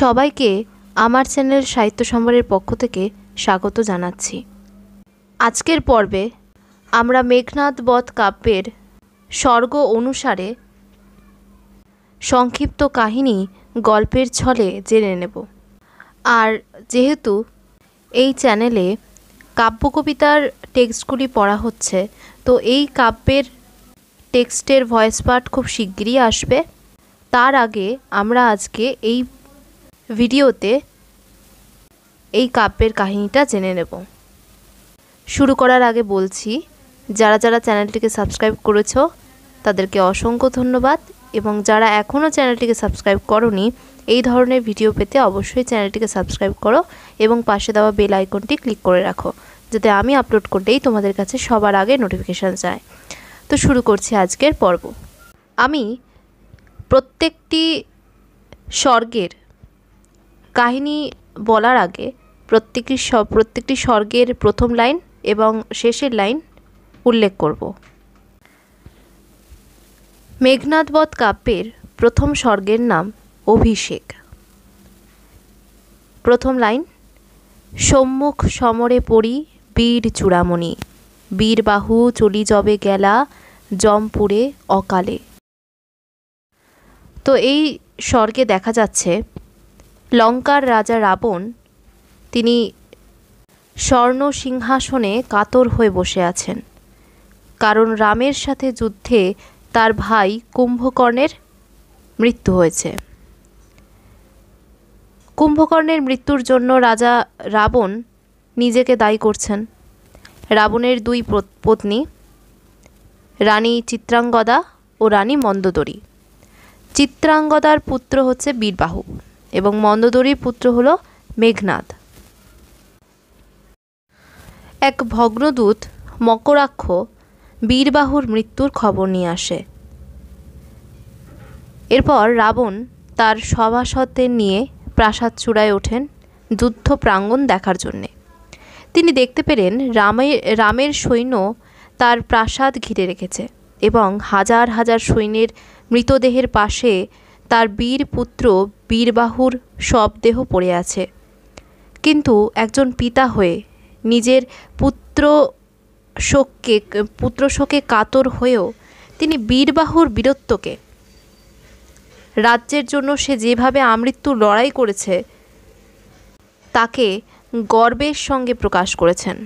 সবাইকে আমার চ্যানেল সাহিত্য সম্ভারের পক্ষ থেকে স্বাগত জানাচ্ছি আজকের পর্বে আমরা মেঘনাথ বধ কাব্যের স্বর্গ অনুসারে সংক্ষিপ্ত কাহিনী গল্পের ছলে জেনে নেব আর যেহেতু এই চ্যানেলে কাব্য কবিতার টেক্সটগুলি পড়া হচ্ছে তো এই কাব্যের টেক্সটের ভয়েস পার্ট খুব শিগগিরই আসবে তার আগে আমরা আজকে এই ভিডিওতে এই কাব্যের কাহিনীটা জেনে নেব শুরু করার আগে বলছি যারা যারা চ্যানেলটিকে সাবস্ক্রাইব করেছ তাদেরকে অসংখ্য ধন্যবাদ এবং যারা এখনও চ্যানেলটিকে সাবস্ক্রাইব করনি এই ধরনের ভিডিও পেতে অবশ্যই চ্যানেলটিকে সাবস্ক্রাইব করো এবং পাশে দেওয়া বেল আইকনটি ক্লিক করে রাখো যাতে আমি আপলোড করলেই তোমাদের কাছে সবার আগে নোটিফিকেশান যায় তো শুরু করছি আজকের পর্ব আমি প্রত্যেকটি স্বর্গের কাহিনী বলার আগে প্রত্যেকটি প্রত্যেকটি স্বর্গের প্রথম লাইন এবং শেষের লাইন উল্লেখ করব বধ কাব্যের প্রথম স্বর্গের নাম অভিষেক প্রথম লাইন সম্মুখ সমরে পড়ি বীর চূড়ামণি বীরবাহু চলি জবে গেলা জমপুরে অকালে তো এই স্বর্গে দেখা যাচ্ছে লঙ্কার রাজা রাবণ তিনি স্বর্ণ সিংহাসনে কাতর হয়ে বসে আছেন কারণ রামের সাথে যুদ্ধে তার ভাই কুম্ভকর্ণের মৃত্যু হয়েছে কুম্ভকর্ণের মৃত্যুর জন্য রাজা রাবণ নিজেকে দায়ী করছেন রাবণের দুই পত্নী রানী চিত্রাঙ্গদা ও রানী মন্দোদরী চিত্রাঙ্গদার পুত্র হচ্ছে বীরবাহু এবং মন্দদরীর পুত্র হল মেঘনাদ এক ভগ্নদূত মকরাক্ষ বীরবাহুর মৃত্যুর খবর নিয়ে আসে এরপর রাবণ তার সভাসদের নিয়ে প্রাসাদ চূড়ায় ওঠেন যুদ্ধ প্রাঙ্গণ দেখার জন্যে তিনি দেখতে পেলেন রামের রামের সৈন্য তার প্রাসাদ ঘিরে রেখেছে এবং হাজার হাজার সৈন্যের মৃতদেহের পাশে তার বীর পুত্র বীরবাহুর দেহ পড়ে আছে কিন্তু একজন পিতা হয়ে নিজের পুত্র শোককে পুত্র শোকে কাতর হয়েও তিনি বীরবাহুর বীরত্বকে রাজ্যের জন্য সে যেভাবে আমৃত্যু লড়াই করেছে তাকে গর্বের সঙ্গে প্রকাশ করেছেন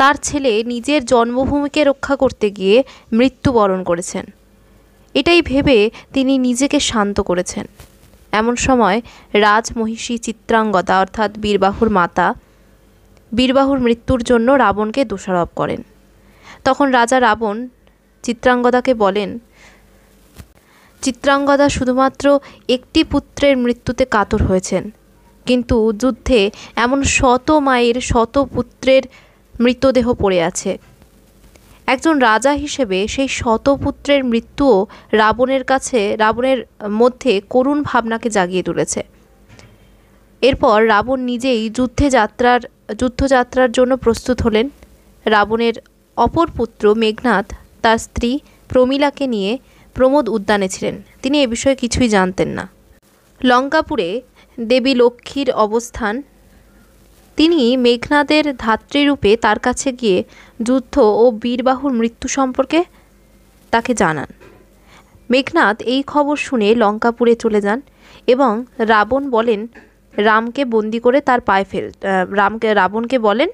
তার ছেলে নিজের জন্মভূমিকে রক্ষা করতে গিয়ে মৃত্যুবরণ করেছেন এটাই ভেবে তিনি নিজেকে শান্ত করেছেন এমন সময় রাজমহিষী চিত্রাঙ্গদা অর্থাৎ বীরবাহুর মাতা বীরবাহুর মৃত্যুর জন্য রাবণকে দোষারোপ করেন তখন রাজা রাবণ চিত্রাঙ্গদাকে বলেন চিত্রাঙ্গদা শুধুমাত্র একটি পুত্রের মৃত্যুতে কাতর হয়েছেন কিন্তু যুদ্ধে এমন শত মায়ের শত পুত্রের মৃতদেহ পড়ে আছে একজন রাজা হিসেবে সেই শতপুত্রের মৃত্যুও রাবণের কাছে রাবণের মধ্যে করুণ ভাবনাকে জাগিয়ে তুলেছে এরপর রাবণ নিজেই যুদ্ধে যাত্রার যুদ্ধযাত্রার জন্য প্রস্তুত হলেন রাবণের অপর পুত্র মেঘনাথ তার স্ত্রী প্রমীলাকে নিয়ে প্রমোদ উদ্যানে ছিলেন তিনি এ বিষয়ে কিছুই জানতেন না লঙ্কাপুরে দেবী লক্ষ্মীর অবস্থান তিনি মেঘনাদের ধাত্রীরূপে তার কাছে গিয়ে যুদ্ধ ও বীরবাহুর মৃত্যু সম্পর্কে তাকে জানান মেঘনাথ এই খবর শুনে লঙ্কাপুরে চলে যান এবং রাবণ বলেন রামকে বন্দি করে তার পায়ে ফেল রামকে রাবণকে বলেন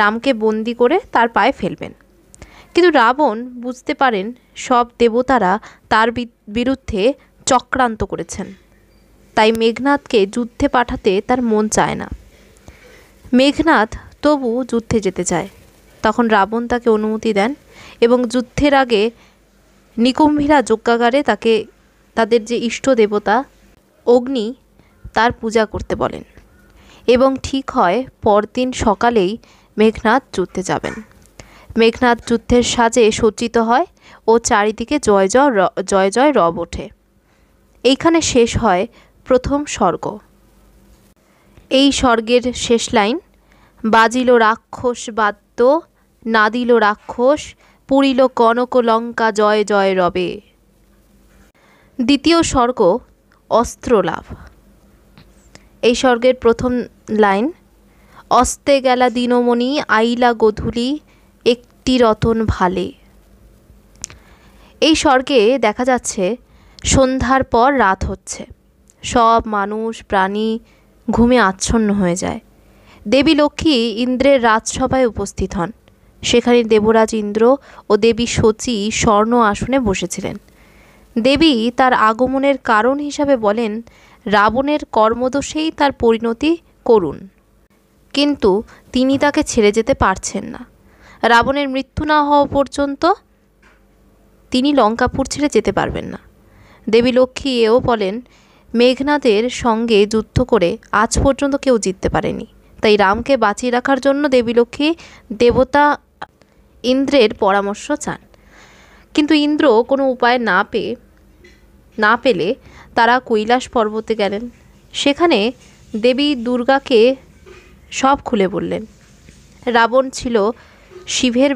রামকে বন্দি করে তার পায়ে ফেলবেন কিন্তু রাবণ বুঝতে পারেন সব দেবতারা তার বিরুদ্ধে চক্রান্ত করেছেন তাই মেঘনাথকে যুদ্ধে পাঠাতে তার মন চায় না মেঘনাথ তবু যুদ্ধে যেতে চায় তখন রাবণ তাকে অনুমতি দেন এবং যুদ্ধের আগে নিকুম্ভীরা যজ্ঞাগারে তাকে তাদের যে ইষ্ট দেবতা অগ্নি তার পূজা করতে বলেন এবং ঠিক হয় পরদিন সকালেই মেঘনাথ যুদ্ধে যাবেন মেঘনাথ যুদ্ধের সাজে সজ্জিত হয় ও চারিদিকে জয় জয় জয় জয় রব ওঠে এইখানে শেষ হয় প্রথম স্বর্গ এই স্বর্গের শেষ লাইন বাজিল রাক্ষস বাদ্য নাদিল রাক্ষস পুরিল কনক লঙ্কা জয় জয় রবে দ্বিতীয় স্বর্গ অস্ত্র লাভ এই স্বর্গের প্রথম লাইন অস্তে গেলা দিনমণি আইলা গধুলি একটি রতন ভালে এই স্বর্গে দেখা যাচ্ছে সন্ধ্যার পর রাত হচ্ছে সব মানুষ প্রাণী ঘুমে আচ্ছন্ন হয়ে যায় দেবী লক্ষ্মী ইন্দ্রের রাজসভায় উপস্থিত হন সেখানে দেবরাজ ইন্দ্র ও দেবী সচী স্বর্ণ আসনে বসেছিলেন দেবী তার আগমনের কারণ হিসাবে বলেন রাবণের কর্মদোষেই তার পরিণতি করুন কিন্তু তিনি তাকে ছেড়ে যেতে পারছেন না রাবণের মৃত্যু না হওয়া পর্যন্ত তিনি লঙ্কাপুর ছেড়ে যেতে পারবেন না দেবী লক্ষ্মী এও বলেন মেঘনাদের সঙ্গে যুদ্ধ করে আজ পর্যন্ত কেউ জিততে পারেনি তাই রামকে বাঁচিয়ে রাখার জন্য দেবী লক্ষ্মী দেবতা ইন্দ্রের পরামর্শ চান কিন্তু ইন্দ্র কোনো উপায় না পেয়ে না পেলে তারা কৈলাস পর্বতে গেলেন সেখানে দেবী দুর্গাকে সব খুলে বললেন রাবণ ছিল শিবের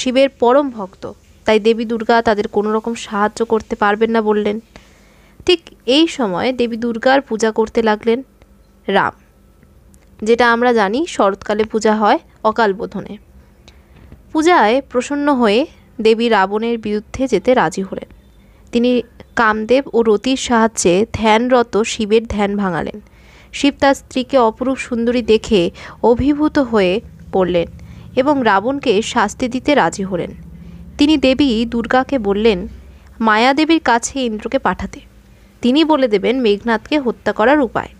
শিবের পরম ভক্ত তাই দেবী দুর্গা তাদের কোনো রকম সাহায্য করতে পারবেন না বললেন ঠিক এই সময়ে দেবী দুর্গার পূজা করতে লাগলেন রাম যেটা আমরা জানি শরৎকালে পূজা হয় অকাল বোধনে পূজায় প্রসন্ন হয়ে দেবী রাবণের বিরুদ্ধে যেতে রাজি হলেন তিনি কামদেব ও রতির সাহায্যে ধ্যানরত শিবের ধ্যান ভাঙালেন শিব তার স্ত্রীকে অপরূপ সুন্দরী দেখে অভিভূত হয়ে পড়লেন এবং রাবণকে শাস্তি দিতে রাজি হলেন তিনি দেবী দুর্গাকে বললেন মায়াদেবীর কাছে ইন্দ্রকে পাঠাতে তিনি বলে দেবেন মেঘনাথকে হত্যা করার উপায়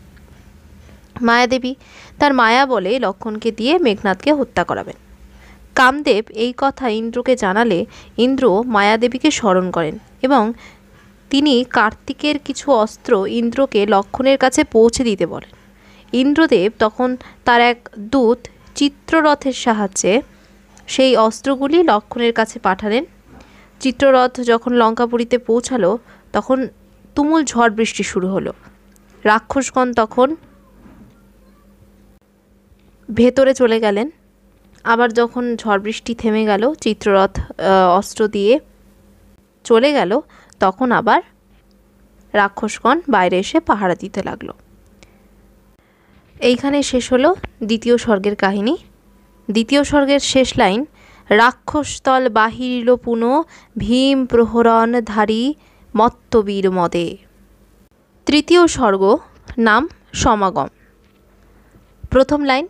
মায়াদেবী তার মায়া বলে লক্ষণকে দিয়ে মেঘনাথকে হত্যা করাবেন কামদেব এই কথা ইন্দ্রকে জানালে ইন্দ্র মায়াদেবীকে স্মরণ করেন এবং তিনি কার্তিকের কিছু অস্ত্র ইন্দ্রকে লক্ষণের কাছে পৌঁছে দিতে বলেন ইন্দ্রদেব তখন তার এক দূত চিত্ররথের সাহায্যে সেই অস্ত্রগুলি লক্ষণের কাছে পাঠালেন চিত্ররথ যখন লঙ্কাপুরীতে পৌঁছালো তখন তুমুল ঝড় বৃষ্টি শুরু হলো রাক্ষসগণ তখন ভেতরে চলে গেলেন আবার যখন ঝড় বৃষ্টি থেমে গেল চিত্ররথ অস্ত্র দিয়ে চলে গেল তখন আবার রাক্ষসগণ বাইরে এসে পাহারা দিতে লাগলো এইখানে শেষ হলো দ্বিতীয় স্বর্গের কাহিনী দ্বিতীয় স্বর্গের শেষ লাইন রাক্ষসতল বাহিরিল পুন ভীম প্রহরণ ধারী মত্তবীর মদে তৃতীয় স্বর্গ নাম সমাগম প্রথম লাইন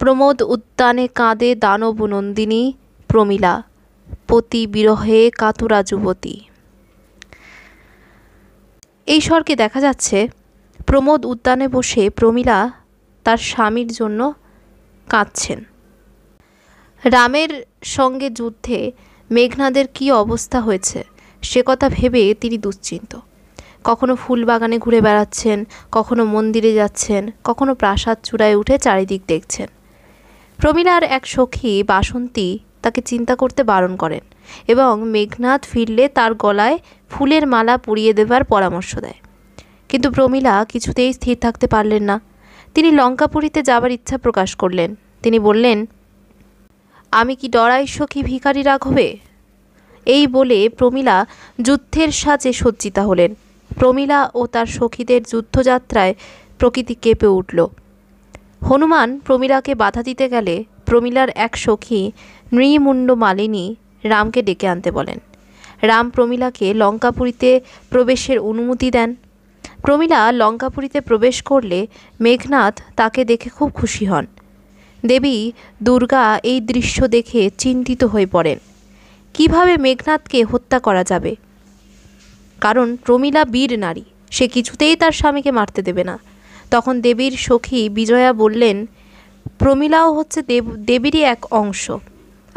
প্রমোদ উদ্যানে কাঁদে দানব নন্দিনী প্রমীলা পতি বিরহে কাতুরা যুবতী এই স্বর্গে দেখা যাচ্ছে প্রমোদ উদ্যানে বসে প্রমীলা তার স্বামীর জন্য কাঁদছেন রামের সঙ্গে যুদ্ধে মেঘনাদের কি অবস্থা হয়েছে সে কথা ভেবে তিনি দুশ্চিন্ত কখনো ফুল বাগানে ঘুরে বেড়াচ্ছেন কখনো মন্দিরে যাচ্ছেন কখনো প্রাসাদ চূড়ায় উঠে চারিদিক দেখছেন প্রমীলার এক সখী বাসন্তী তাকে চিন্তা করতে বারণ করেন এবং মেঘনাথ ফিরলে তার গলায় ফুলের মালা পুড়িয়ে দেবার পরামর্শ দেয় কিন্তু প্রমীলা কিছুতেই স্থির থাকতে পারলেন না তিনি লঙ্কাপুরীতে যাবার ইচ্ছা প্রকাশ করলেন তিনি বললেন আমি কি ডরাই সখী ভিখারি রাঘবে এই বলে প্রমীলা যুদ্ধের সাজে সজ্জিতা হলেন প্রমীলা ও তার সখীদের যুদ্ধযাত্রায় প্রকৃতি কেঁপে উঠল হনুমান প্রমীলাকে বাধা দিতে গেলে প্রমীলার এক সখী নৃমুণ্ড মালিনী রামকে ডেকে আনতে বলেন রাম প্রমীলাকে লঙ্কাপুরীতে প্রবেশের অনুমতি দেন প্রমীলা লঙ্কাপুরীতে প্রবেশ করলে মেঘনাথ তাকে দেখে খুব খুশি হন দেবী দুর্গা এই দৃশ্য দেখে চিন্তিত হয়ে পড়েন কিভাবে মেঘনাথকে হত্যা করা যাবে কারণ প্রমীলা বীর নারী সে কিছুতেই তার স্বামীকে মারতে দেবে না তখন দেবীর সখী বিজয়া বললেন প্রমীলাও হচ্ছে দেব দেবীরই এক অংশ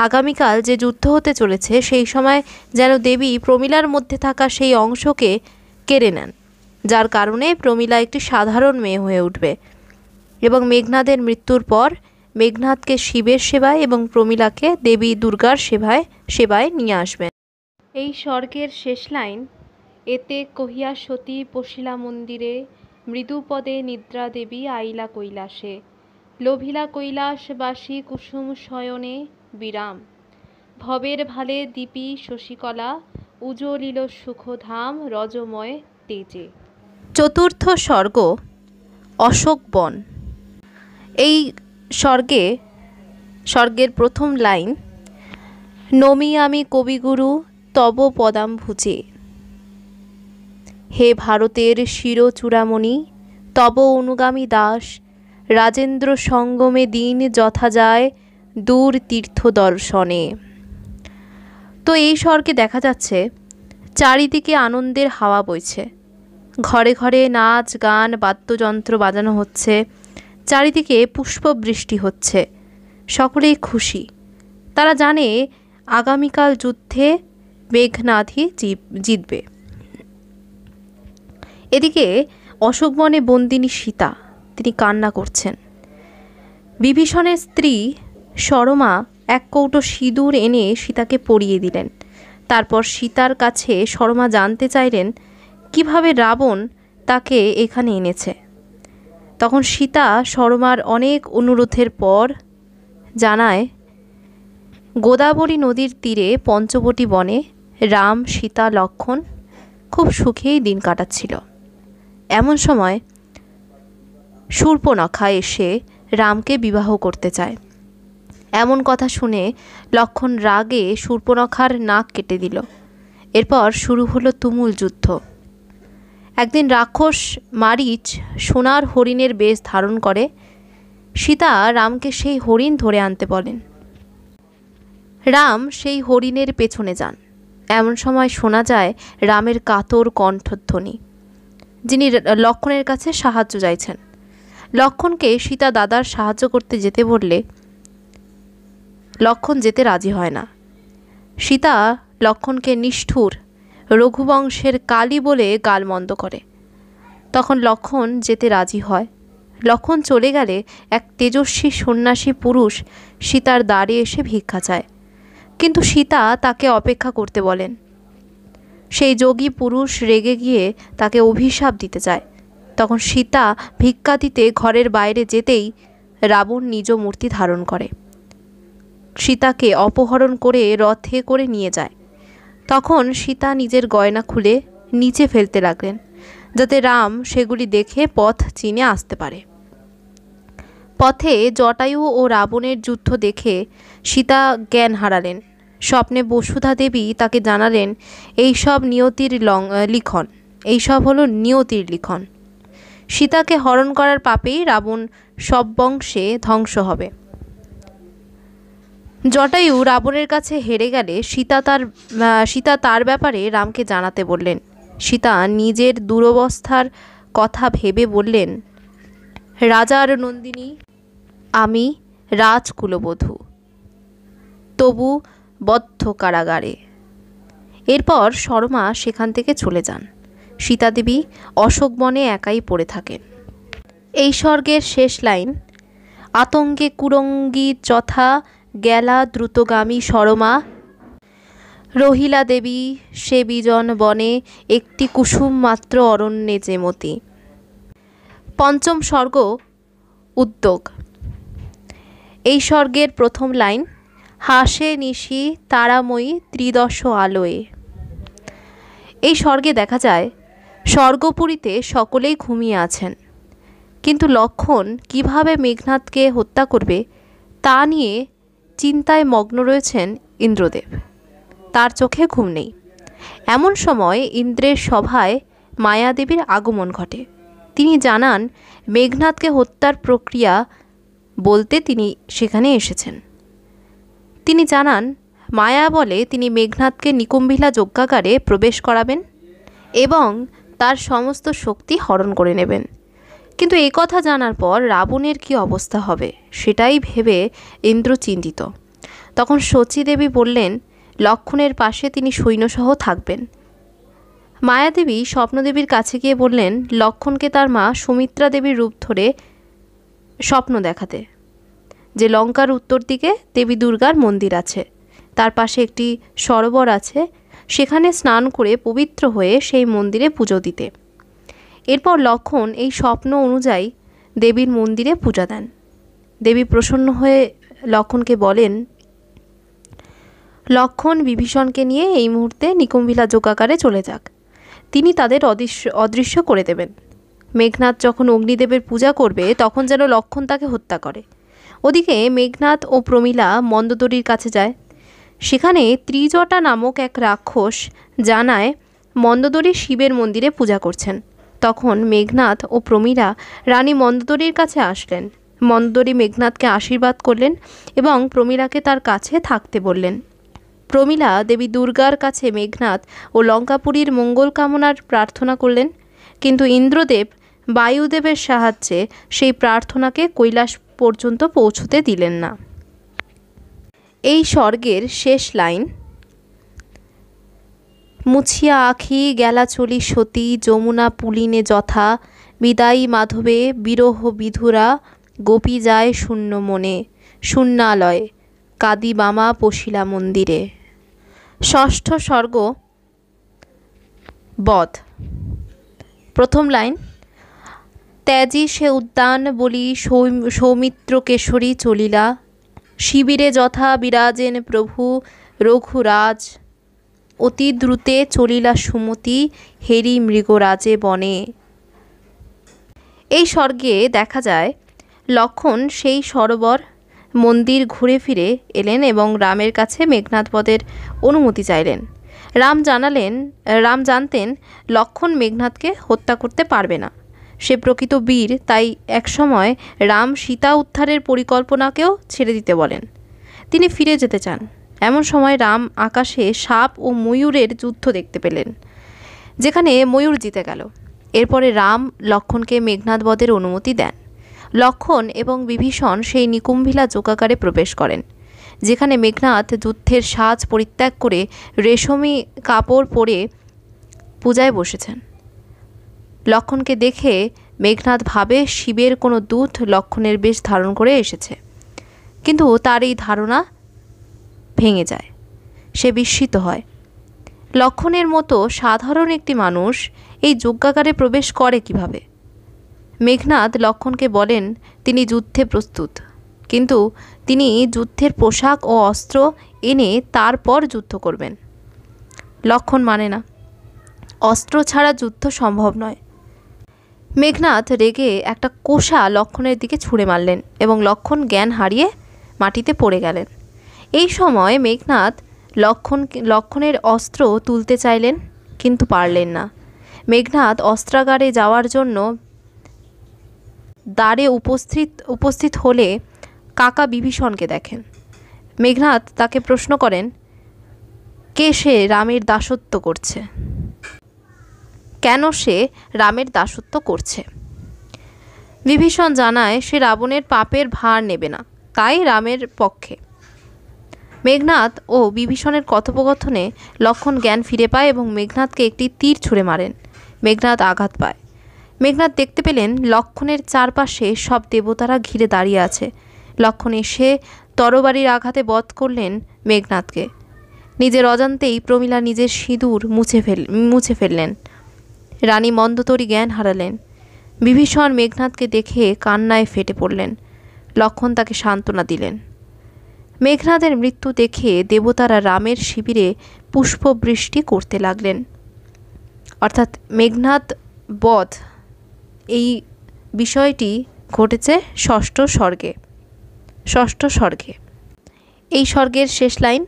আগামীকাল যে যুদ্ধ হতে চলেছে সেই সময় যেন দেবী প্রমীলার মধ্যে থাকা সেই অংশকে কেড়ে নেন যার কারণে প্রমীলা একটি সাধারণ মেয়ে হয়ে উঠবে এবং মেঘনাদের মৃত্যুর পর মেঘনাথকে শিবের সেবায় এবং প্রমীলাকে দেবী দুর্গার সেবায় সেবায় নিয়ে আসবেন এই স্বর্গের শেষ লাইন এতে কহিয়া সতী পশিলা মন্দিরে মৃদুপদে নিদ্রা দেবী আইলা কৈলাসে লোভিলা কৈলাসবাসী কুসুম শয়নে বিরাম ভবের ভালে দীপি শশীকলা উজ্জ্বলিল সুখধাম রজময় তেজে চতুর্থ স্বর্গ অশোক বন এই স্বর্গে স্বর্গের প্রথম লাইন নমি আমি কবিগুরু তব পদাম ভুজে হে ভারতের শিরচূড়ামণি তব অনুগামী দাস রাজেন্দ্র সঙ্গমে দিন যথা যায় দূর তীর্থ দর্শনে তো এই স্বর্গে দেখা যাচ্ছে চারিদিকে আনন্দের হাওয়া বইছে ঘরে ঘরে নাচ গান বাদ্যযন্ত্র বাজানো হচ্ছে চারিদিকে পুষ্পবৃষ্টি হচ্ছে সকলেই খুশি তারা জানে আগামীকাল যুদ্ধে মেঘনাধি জিতবে এদিকে অশোক বনে বন্দিনী সীতা তিনি কান্না করছেন বিভীষণের স্ত্রী সরমা এক কৌটো সিঁদুর এনে সীতাকে পরিয়ে দিলেন তারপর সীতার কাছে সরমা জানতে চাইলেন কিভাবে রাবণ তাকে এখানে এনেছে তখন সীতা শর্মার অনেক অনুরোধের পর জানায় গোদাবরী নদীর তীরে পঞ্চবটী বনে রাম সীতা লক্ষণ খুব সুখেই দিন কাটাচ্ছিল এমন সময় সূর্পনখা এসে রামকে বিবাহ করতে চায় এমন কথা শুনে লক্ষণ রাগে সূর্পনখার নাক কেটে দিল এরপর শুরু হলো তুমুল যুদ্ধ একদিন রাক্ষস মারিচ সোনার হরিণের বেশ ধারণ করে সীতা রামকে সেই হরিণ ধরে আনতে বলেন রাম সেই হরিণের পেছনে যান এমন সময় শোনা যায় রামের কাতর কণ্ঠধ্বনি যিনি লক্ষণের কাছে সাহায্য চাইছেন লক্ষণকে সীতা দাদার সাহায্য করতে যেতে বললে লক্ষণ যেতে রাজি হয় না সীতা লক্ষণকে নিষ্ঠুর রঘুবংশের কালী বলে গালমন্দ করে তখন লক্ষণ যেতে রাজি হয় লক্ষণ চলে গেলে এক তেজস্বী সন্ন্যাসী পুরুষ সীতার দ্বারে এসে ভিক্ষা চায় কিন্তু সীতা তাকে অপেক্ষা করতে বলেন সেই যোগী পুরুষ রেগে গিয়ে তাকে অভিশাপ দিতে চায় তখন সীতা ভিক্ষা দিতে ঘরের বাইরে যেতেই রাবণ নিজ মূর্তি ধারণ করে সীতাকে অপহরণ করে রথে করে নিয়ে যায় তখন সীতা নিজের গয়না খুলে নিচে ফেলতে লাগলেন যাতে রাম সেগুলি দেখে পথ চিনে আসতে পারে পথে জটায়ু ও রাবণের যুদ্ধ দেখে সীতা জ্ঞান হারালেন স্বপ্নে বসুধা দেবী তাকে জানালেন এই সব নিয়তির লং লিখন এইসব হলো নিয়তির লিখন সীতাকে হরণ করার পাপেই রাবণ সব বংশে ধ্বংস হবে জটায়ু রাবণের কাছে হেরে গেলে সীতা তার সীতা তার ব্যাপারে রামকে জানাতে বললেন সীতা নিজের দুরবস্থার কথা ভেবে বললেন রাজার নন্দিনী আমি রাজকুলবধূ তবু বদ্ধ কারাগারে এরপর শর্মা সেখান থেকে চলে যান সীতাদেবী অশোক বনে একাই পড়ে থাকেন এই স্বর্গের শেষ লাইন আতঙ্কে কুরঙ্গি যথা গেলা দ্রুতগামী সরমা রহিলা দেবী সে বিজন বনে একটি কুসুম মাত্র অরণ্যে যেমতি পঞ্চম স্বর্গ উদ্যোগ এই স্বর্গের প্রথম লাইন হাসে নিশি তারাময়ী ত্রিদশ আলোয়ে এই স্বর্গে দেখা যায় স্বর্গপুরীতে সকলেই ঘুমিয়ে আছেন কিন্তু লক্ষণ কিভাবে মেঘনাথকে হত্যা করবে তা নিয়ে চিন্তায় মগ্ন রয়েছেন ইন্দ্রদেব তার চোখে ঘুম নেই এমন সময় ইন্দ্রের সভায় মায়াদেবীর আগমন ঘটে তিনি জানান মেঘনাথকে হত্যার প্রক্রিয়া বলতে তিনি সেখানে এসেছেন তিনি জানান মায়া বলে তিনি মেঘনাথকে নিকুম্ভিলা যজ্ঞাগারে প্রবেশ করাবেন এবং তার সমস্ত শক্তি হরণ করে নেবেন কিন্তু এই কথা জানার পর রাবণের কি অবস্থা হবে সেটাই ভেবে ইন্দ্র চিন্তিত তখন দেবী বললেন লক্ষণের পাশে তিনি সৈন্যসহ থাকবেন মায়াদেবী স্বপ্নদেবীর কাছে গিয়ে বললেন লক্ষণকে তার মা সুমিত্রা দেবীর রূপ ধরে স্বপ্ন দেখাতে যে লঙ্কার উত্তর দিকে দেবী দুর্গার মন্দির আছে তার পাশে একটি সরোবর আছে সেখানে স্নান করে পবিত্র হয়ে সেই মন্দিরে পুজো দিতে এরপর লক্ষণ এই স্বপ্ন অনুযায়ী দেবীর মন্দিরে পূজা দেন দেবী প্রসন্ন হয়ে লক্ষণকে বলেন লক্ষণ বিভীষণকে নিয়ে এই মুহূর্তে নিকুম্ভিলা যোগাকারে চলে যাক তিনি তাদের অদৃশ্য অদৃশ্য করে দেবেন মেঘনাথ যখন অগ্নিদেবের পূজা করবে তখন যেন লক্ষণ তাকে হত্যা করে ওদিকে মেঘনাথ ও প্রমীলা মন্দদরির কাছে যায় সেখানে ত্রিজটা নামক এক রাক্ষস জানায় মন্দদরী শিবের মন্দিরে পূজা করছেন তখন মেঘনাথ ও প্রমীরা রানী মন্দদরীর কাছে আসলেন মন্দরী মেঘনাথকে আশীর্বাদ করলেন এবং প্রমীলাকে তার কাছে থাকতে বললেন প্রমীলা দেবী দুর্গার কাছে মেঘনাথ ও লঙ্কাপুরীর মঙ্গল কামনার প্রার্থনা করলেন কিন্তু ইন্দ্রদেব বায়ুদেবের সাহায্যে সেই প্রার্থনাকে কৈলাস পর্যন্ত পৌঁছতে দিলেন না এই স্বর্গের শেষ লাইন মুছিয়া আখি গেলা চলি সতী যমুনা পুলিনে যথা বিদায়ী মাধবে বিরহ বিধুরা গোপী যায় শূন্য মনে শূন্যালয় কাদিবামা পশিলা মন্দিরে ষষ্ঠ স্বর্গ বধ প্রথম লাইন ত্যাজি সে উদ্যান বলি সৌমিত্র কেশরী চলিলা শিবিরে যথা বিরাজেন প্রভু রঘুরাজ অতি দ্রুতে চলিলা সুমতি হেরি মৃগরাজে বনে এই স্বর্গে দেখা যায় লক্ষণ সেই সরোবর মন্দির ঘুরে ফিরে এলেন এবং রামের কাছে মেঘনাথ পদের অনুমতি চাইলেন রাম জানালেন রাম জানতেন লক্ষণ মেঘনাথকে হত্যা করতে পারবে না সে প্রকৃত বীর তাই একসময় রাম সীতা উদ্ধারের পরিকল্পনাকেও ছেড়ে দিতে বলেন তিনি ফিরে যেতে চান এমন সময় রাম আকাশে সাপ ও ময়ূরের যুদ্ধ দেখতে পেলেন যেখানে ময়ূর জিতে গেল এরপরে রাম লক্ষণকে মেঘনাদ বধের অনুমতি দেন লক্ষণ এবং বিভীষণ সেই নিকুম্ভিলা চোকাকারে প্রবেশ করেন যেখানে মেঘনাথ যুদ্ধের সাজ পরিত্যাগ করে রেশমি কাপড় পরে পূজায় বসেছেন লক্ষণকে দেখে মেঘনাথ ভাবে শিবের কোনো দূত লক্ষণের বেশ ধারণ করে এসেছে কিন্তু তার এই ধারণা ভেঙে যায় সে বিস্মিত হয় লক্ষণের মতো সাধারণ একটি মানুষ এই যজ্ঞাগারে প্রবেশ করে কিভাবে মেঘনাথ লক্ষণকে বলেন তিনি যুদ্ধে প্রস্তুত কিন্তু তিনি যুদ্ধের পোশাক ও অস্ত্র এনে তারপর যুদ্ধ করবেন লক্ষণ মানে না অস্ত্র ছাড়া যুদ্ধ সম্ভব নয় মেঘনাথ রেগে একটা কোষা লক্ষণের দিকে ছুঁড়ে মারলেন এবং লক্ষণ জ্ঞান হারিয়ে মাটিতে পড়ে গেলেন এই সময় মেঘনাথ লক্ষণ লক্ষণের অস্ত্র তুলতে চাইলেন কিন্তু পারলেন না মেঘনাথ অস্ত্রাগারে যাওয়ার জন্য দ্বারে উপস্থিত উপস্থিত হলে কাকা বিভীষণকে দেখেন মেঘনাথ তাকে প্রশ্ন করেন কে সে রামের দাসত্ব করছে কেন সে রামের দাসত্ব করছে বিভীষণ জানায় সে রাবণের পাপের ভার নেবে না তাই রামের পক্ষে মেঘনাথ ও বিভীষণের কথোপকথনে লক্ষণ জ্ঞান ফিরে পায় এবং মেঘনাথকে একটি তীর ছুঁড়ে মারেন মেঘনাথ আঘাত পায় মেঘনাথ দেখতে পেলেন লক্ষণের চারপাশে সব দেবতারা ঘিরে দাঁড়িয়ে আছে লক্ষণ এসে তরবারির আঘাতে বধ করলেন মেঘনাথকে নিজের অজান্তেই প্রমীলা নিজের সিঁদুর মুছে ফেল মুছে ফেললেন রানী মন্দতরী জ্ঞান হারালেন বিভীষণ মেঘনাথকে দেখে কান্নায় ফেটে পড়লেন লক্ষণ তাকে সান্ত্বনা দিলেন মেঘনাদের মৃত্যু দেখে দেবতারা রামের শিবিরে পুষ্পবৃষ্টি করতে লাগলেন অর্থাৎ মেঘনাদ বধ এই বিষয়টি ঘটেছে ষষ্ঠ স্বর্গে ষষ্ঠ স্বর্গে এই স্বর্গের শেষ লাইন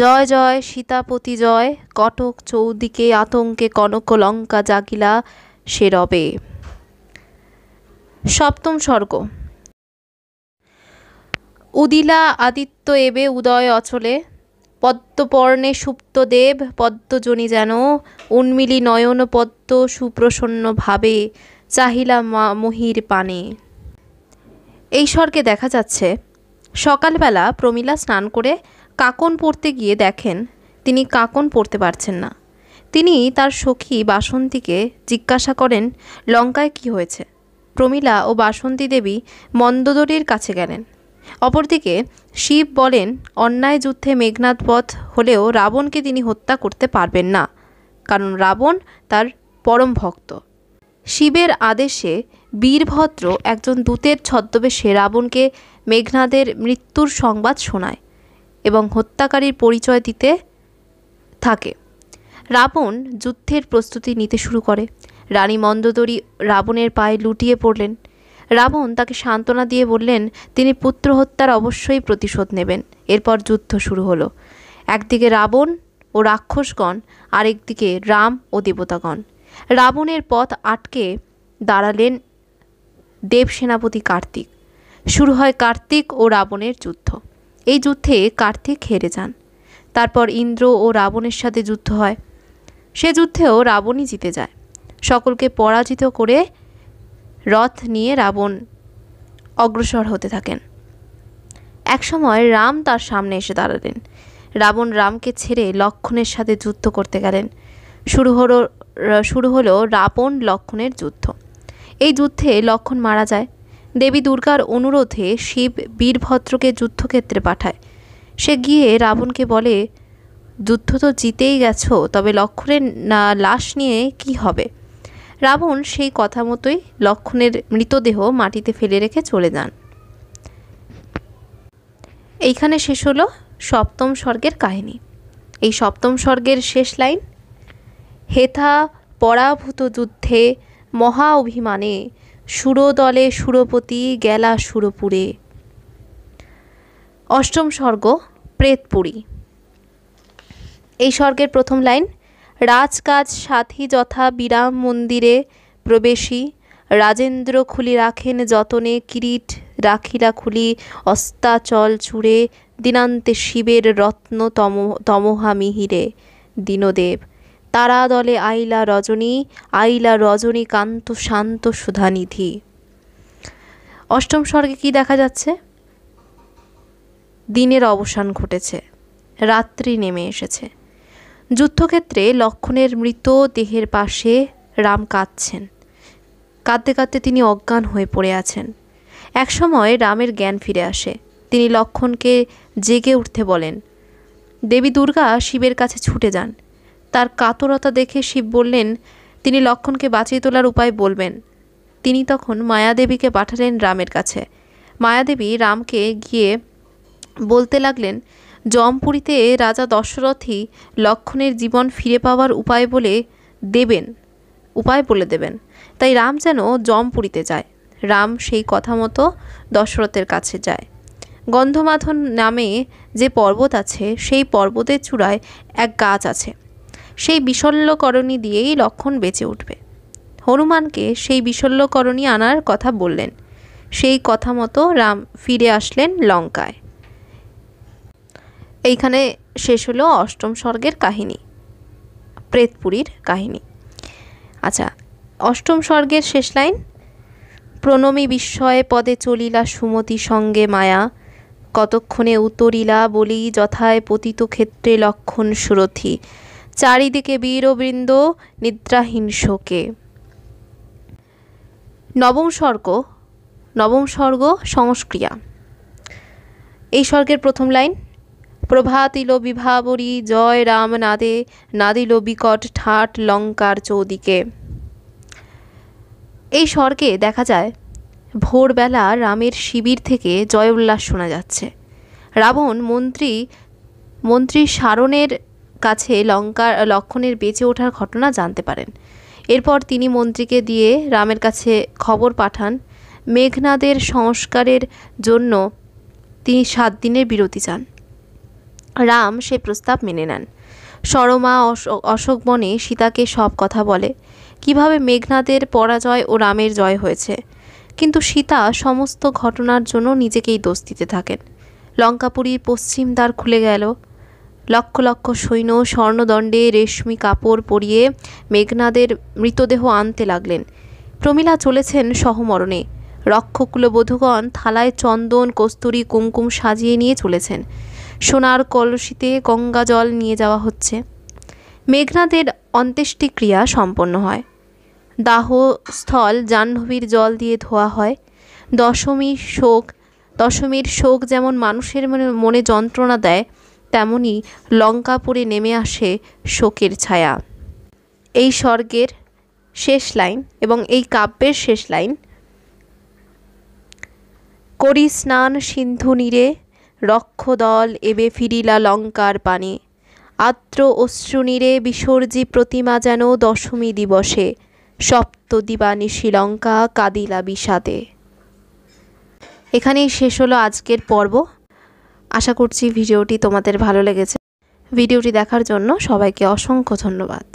জয় জয় সীতাপতি জয় কটক চৌদিকে আতঙ্কে কনক লঙ্কা জাগিলা সে রবে সপ্তম স্বর্গ উদিলা আদিত্য এবে উদয় অচলে পদ্মপর্ণে সুপ্ত দেব পদ্মজনী যেন উন্মিলি নয়ন পদ্ম সুপ্রসন্ন ভাবে চাহিলা মহির পানে এই স্বর্গে দেখা যাচ্ছে সকালবেলা প্রমীলা স্নান করে কাকন পড়তে গিয়ে দেখেন তিনি কাকন পড়তে পারছেন না তিনি তার সখী বাসন্তীকে জিজ্ঞাসা করেন লঙ্কায় কি হয়েছে প্রমীলা ও বাসন্তী দেবী মন্দদরির কাছে গেলেন অপরদিকে শিব বলেন অন্যায় যুদ্ধে মেঘনাথ পথ হলেও রাবণকে তিনি হত্যা করতে পারবেন না কারণ রাবণ তার পরম ভক্ত শিবের আদেশে বীরভদ্র একজন দূতের ছদ্মবেশে রাবণকে মেঘনাদের মৃত্যুর সংবাদ শোনায় এবং হত্যাকারীর পরিচয় দিতে থাকে রাবণ যুদ্ধের প্রস্তুতি নিতে শুরু করে রানী মন্দোদরী রাবণের পায়ে লুটিয়ে পড়লেন রাবণ তাকে সান্ত্বনা দিয়ে বললেন তিনি পুত্র হত্যার অবশ্যই প্রতিশোধ নেবেন এরপর যুদ্ধ শুরু হলো একদিকে রাবণ ও রাক্ষসগণ আরেকদিকে রাম ও দেবতাগণ রাবণের পথ আটকে দাঁড়ালেন দেবসেনাপতি কার্তিক শুরু হয় কার্তিক ও রাবণের যুদ্ধ এই যুদ্ধে কার্তিক হেরে যান তারপর ইন্দ্র ও রাবণের সাথে যুদ্ধ হয় সে যুদ্ধেও রাবণই জিতে যায় সকলকে পরাজিত করে রথ নিয়ে রাবণ অগ্রসর হতে থাকেন একসময় রাম তার সামনে এসে দাঁড়ালেন রাবণ রামকে ছেড়ে লক্ষণের সাথে যুদ্ধ করতে গেলেন শুরু হলো শুরু হলো রাবণ লক্ষণের যুদ্ধ এই যুদ্ধে লক্ষণ মারা যায় দেবী দুর্গার অনুরোধে শিব বীরভদ্রকে যুদ্ধক্ষেত্রে পাঠায় সে গিয়ে রাবণকে বলে যুদ্ধ তো জিতেই গেছো তবে লক্ষণের লাশ নিয়ে কি হবে রাবণ সেই কথা মতোই লক্ষণের মৃতদেহ মাটিতে ফেলে রেখে চলে যান এইখানে শেষ হলো সপ্তম স্বর্গের কাহিনী এই সপ্তম স্বর্গের শেষ লাইন হেথা পরাভূত যুদ্ধে মহা অভিমানে সুরদলে সুরপতি গেলা সুরপুরে অষ্টম স্বর্গ প্রেতপুরী এই স্বর্গের প্রথম লাইন রাজকাজ সাথী যথা বিরাম মন্দিরে প্রবেশী রাজেন্দ্র খুলি রাখেন যতনে কিরিট রাখিলা খুলি অস্তাচল চুড়ে দিনান্তে শিবের রত্ন তম তমহা মিহিরে দীনদেব তারা দলে আইলা রজনী আইলা রজনী কান্ত শান্ত সুধানিধি অষ্টম স্বর্গে কি দেখা যাচ্ছে দিনের অবসান ঘটেছে রাত্রি নেমে এসেছে যুদ্ধক্ষেত্রে লক্ষণের মৃত দেহের পাশে রাম কাঁদছেন কাঁদতে কাঁদতে তিনি অজ্ঞান হয়ে পড়ে আছেন এক সময় রামের জ্ঞান ফিরে আসে তিনি লক্ষণকে জেগে উঠতে বলেন দেবী দুর্গা শিবের কাছে ছুটে যান তার কাতরতা দেখে শিব বললেন তিনি লক্ষণকে বাঁচিয়ে তোলার উপায় বলবেন তিনি তখন মায়াদেবীকে পাঠালেন রামের কাছে মায়াদেবী রামকে গিয়ে বলতে লাগলেন জমপুরীতে রাজা দশরথই লক্ষণের জীবন ফিরে পাওয়ার উপায় বলে দেবেন উপায় বলে দেবেন তাই রাম যেন জমপুরীতে যায় রাম সেই কথা মতো দশরথের কাছে যায় গন্ধমাধন নামে যে পর্বত আছে সেই পর্বতের চূড়ায় এক গাছ আছে সেই বিশল্যকরণী দিয়েই লক্ষণ বেঁচে উঠবে হনুমানকে সেই বিশল্যকরণী আনার কথা বললেন সেই কথা মতো রাম ফিরে আসলেন লঙ্কায় এইখানে শেষ হলো অষ্টম স্বর্গের কাহিনী প্রেতপুরীর কাহিনী আচ্ছা অষ্টম স্বর্গের শেষ লাইন প্রণমী বিস্ময়ে পদে চলিলা সুমতি সঙ্গে মায়া কতক্ষণে উতরিলা বলি যথায় পতিত ক্ষেত্রে লক্ষণ সুরথি চারিদিকে বীরবৃন্দ নিদ্রাহীন শোকে নবম স্বর্গ নবম স্বর্গ সংস্ক্রিয়া এই স্বর্গের প্রথম লাইন প্রভাতিল বিভাবরী জয় রাম নাদে নাদিল বিকট ঠাট লঙ্কার চৌদিকে এই স্বর্গে দেখা যায় ভোরবেলা রামের শিবির থেকে জয় উল্লাস শোনা যাচ্ছে রাবণ মন্ত্রী মন্ত্রী সারণের কাছে লঙ্কার লক্ষণের বেঁচে ওঠার ঘটনা জানতে পারেন এরপর তিনি মন্ত্রীকে দিয়ে রামের কাছে খবর পাঠান মেঘনাদের সংস্কারের জন্য তিনি সাত দিনের বিরতি চান রাম সে প্রস্তাব মেনে নেন সরমা অশোক বনে সীতাকে সব কথা বলে কিভাবে মেঘনাদের পরাজয় ও রামের জয় হয়েছে কিন্তু সীতা সমস্ত ঘটনার জন্য নিজেকেই দোষ দিতে থাকেন লঙ্কাপুরীর পশ্চিম দ্বার খুলে গেল লক্ষ লক্ষ সৈন্য স্বর্ণদণ্ডে রেশমি কাপড় পরিয়ে মেঘনাদের মৃতদেহ আনতে লাগলেন প্রমীলা চলেছেন সহমরণে রক্ষকুলবধূগণ থালায় চন্দন কস্তুরী কুমকুম সাজিয়ে নিয়ে চলেছেন সোনার কলসিতে গঙ্গা জল নিয়ে যাওয়া হচ্ছে মেঘনাদের অন্ত্যেষ্টিক্রিয়া সম্পন্ন হয় দাহস্থল জাহ্নবীর জল দিয়ে ধোয়া হয় দশমী শোক দশমীর শোক যেমন মানুষের মনে মনে যন্ত্রণা দেয় তেমনি লঙ্কাপুরে নেমে আসে শোকের ছায়া এই স্বর্গের শেষ লাইন এবং এই কাব্যের শেষ লাইন করি স্নান সিন্ধু নীরে রক্ষদল এবে ফিরিলা লঙ্কার পানে আত্র অশ্রুনীরে বিসর্জি প্রতিমা যেন দশমী দিবসে সপ্ত দিবানী শ্রীলঙ্কা কাদিলা বিষাদে এখানেই শেষ হলো আজকের পর্ব আশা করছি ভিডিওটি তোমাদের ভালো লেগেছে ভিডিওটি দেখার জন্য সবাইকে অসংখ্য ধন্যবাদ